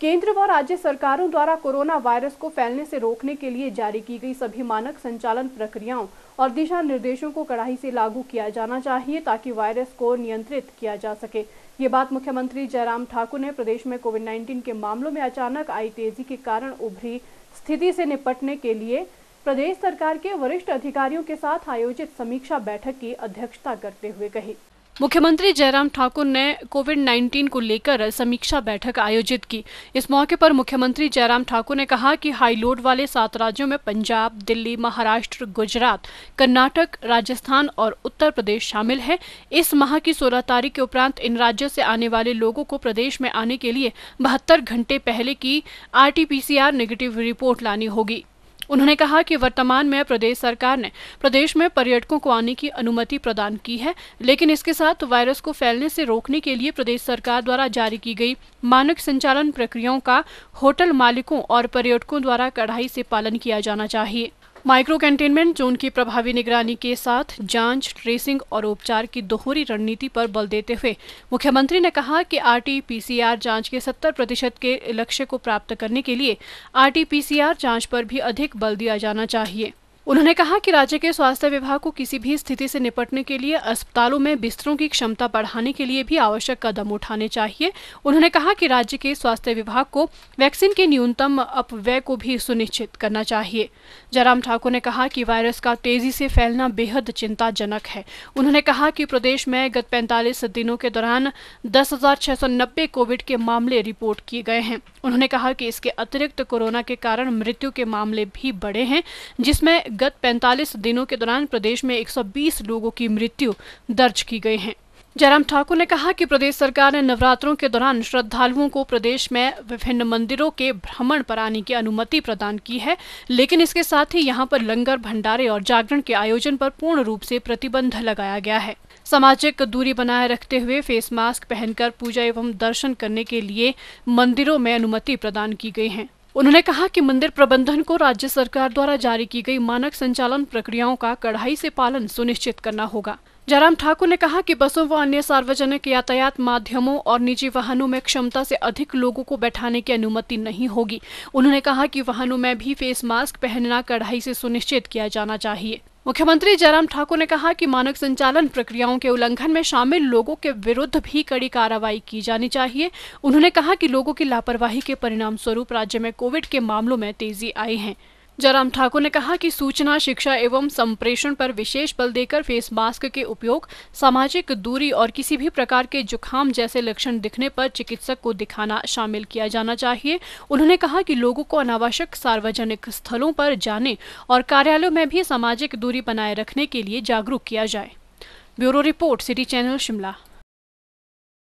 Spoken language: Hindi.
केंद्र व राज्य सरकारों द्वारा कोरोना वायरस को फैलने से रोकने के लिए जारी की गई सभी मानक संचालन प्रक्रियाओं और दिशा निर्देशों को कड़ाई से लागू किया जाना चाहिए ताकि वायरस को नियंत्रित किया जा सके ये बात मुख्यमंत्री जयराम ठाकुर ने प्रदेश में कोविड 19 के मामलों में अचानक आई तेजी के कारण उभरी स्थिति से निपटने के लिए प्रदेश सरकार के वरिष्ठ अधिकारियों के साथ आयोजित समीक्षा बैठक की अध्यक्षता करते हुए कही मुख्यमंत्री जयराम ठाकुर ने कोविड 19 को लेकर समीक्षा बैठक आयोजित की इस मौके पर मुख्यमंत्री जयराम ठाकुर ने कहा कि हाई लोड वाले सात राज्यों में पंजाब दिल्ली महाराष्ट्र गुजरात कर्नाटक राजस्थान और उत्तर प्रदेश शामिल है इस माह की सोलह तारीख के उपरांत इन राज्यों से आने वाले लोगों को प्रदेश में आने के लिए बहत्तर घंटे पहले की आर नेगेटिव रिपोर्ट लानी होगी उन्होंने कहा कि वर्तमान में प्रदेश सरकार ने प्रदेश में पर्यटकों को आने की अनुमति प्रदान की है लेकिन इसके साथ वायरस को फैलने से रोकने के लिए प्रदेश सरकार द्वारा जारी की गई मानक संचालन प्रक्रियाओं का होटल मालिकों और पर्यटकों द्वारा कड़ाई से पालन किया जाना चाहिए माइक्रो कंटेनमेंट जोन की प्रभावी निगरानी के साथ जांच ट्रेसिंग और उपचार की दोहरी रणनीति पर बल देते हुए मुख्यमंत्री ने कहा कि आरटीपीसीआर जांच के 70 प्रतिशत के लक्ष्य को प्राप्त करने के लिए आरटीपीसीआर जांच पर भी अधिक बल दिया जाना चाहिए उन्होंने कहा कि राज्य के स्वास्थ्य विभाग को किसी भी स्थिति से निपटने के लिए अस्पतालों में बिस्तरों की क्षमता बढ़ाने के लिए भी आवश्यक कदम उठाने चाहिए उन्होंने कहा कि राज्य के स्वास्थ्य विभाग को वैक्सीन के न्यूनतम अपव्यय को भी सुनिश्चित करना चाहिए जयराम ठाकुर ने कहा कि वायरस का तेजी से फैलना बेहद चिंताजनक है उन्होंने कहा कि प्रदेश में गत पैंतालीस दिनों के दौरान दस कोविड के मामले रिपोर्ट किए गए हैं उन्होंने कहा कि इसके अतिरिक्त कोरोना के कारण मृत्यु के मामले भी बढ़े हैं जिसमें गत 45 दिनों के दौरान प्रदेश में 120 लोगों की मृत्यु दर्ज की गई है जयराम ठाकुर ने कहा कि प्रदेश सरकार ने नवरात्रों के दौरान श्रद्धालुओं को प्रदेश में विभिन्न मंदिरों के भ्रमण पर आने की अनुमति प्रदान की है लेकिन इसके साथ ही यहां पर लंगर भंडारे और जागरण के आयोजन पर पूर्ण रूप से प्रतिबंध लगाया गया है सामाजिक दूरी बनाए रखते हुए फेस मास्क पहनकर पूजा एवं दर्शन करने के लिए मंदिरों में अनुमति प्रदान की गई है उन्होंने कहा कि मंदिर प्रबंधन को राज्य सरकार द्वारा जारी की गई मानक संचालन प्रक्रियाओं का कड़ाई से पालन सुनिश्चित करना होगा जयराम ठाकुर ने कहा कि बसों व अन्य सार्वजनिक यातायात माध्यमों और निजी वाहनों में क्षमता से अधिक लोगों को बैठाने की अनुमति नहीं होगी उन्होंने कहा कि वाहनों में भी फेस मास्क पहनना कड़ाई से सुनिश्चित किया जाना चाहिए मुख्यमंत्री जयराम ठाकुर ने कहा कि मानक संचालन प्रक्रियाओं के उल्लंघन में शामिल लोगों के विरुद्ध भी कड़ी कार्रवाई की जानी चाहिए उन्होंने कहा कि लोगों की लापरवाही के परिणाम स्वरूप राज्य में कोविड के मामलों में तेजी आई है जयराम ठाकुर ने कहा कि सूचना शिक्षा एवं संप्रेषण पर विशेष बल देकर फेस मास्क के उपयोग सामाजिक दूरी और किसी भी प्रकार के जुखाम जैसे लक्षण दिखने पर चिकित्सक को दिखाना शामिल किया जाना चाहिए उन्होंने कहा कि लोगों को अनावश्यक सार्वजनिक स्थलों पर जाने और कार्यालयों में भी सामाजिक दूरी बनाए रखने के लिए जागरूक किया जाए bureau report city channel Shimla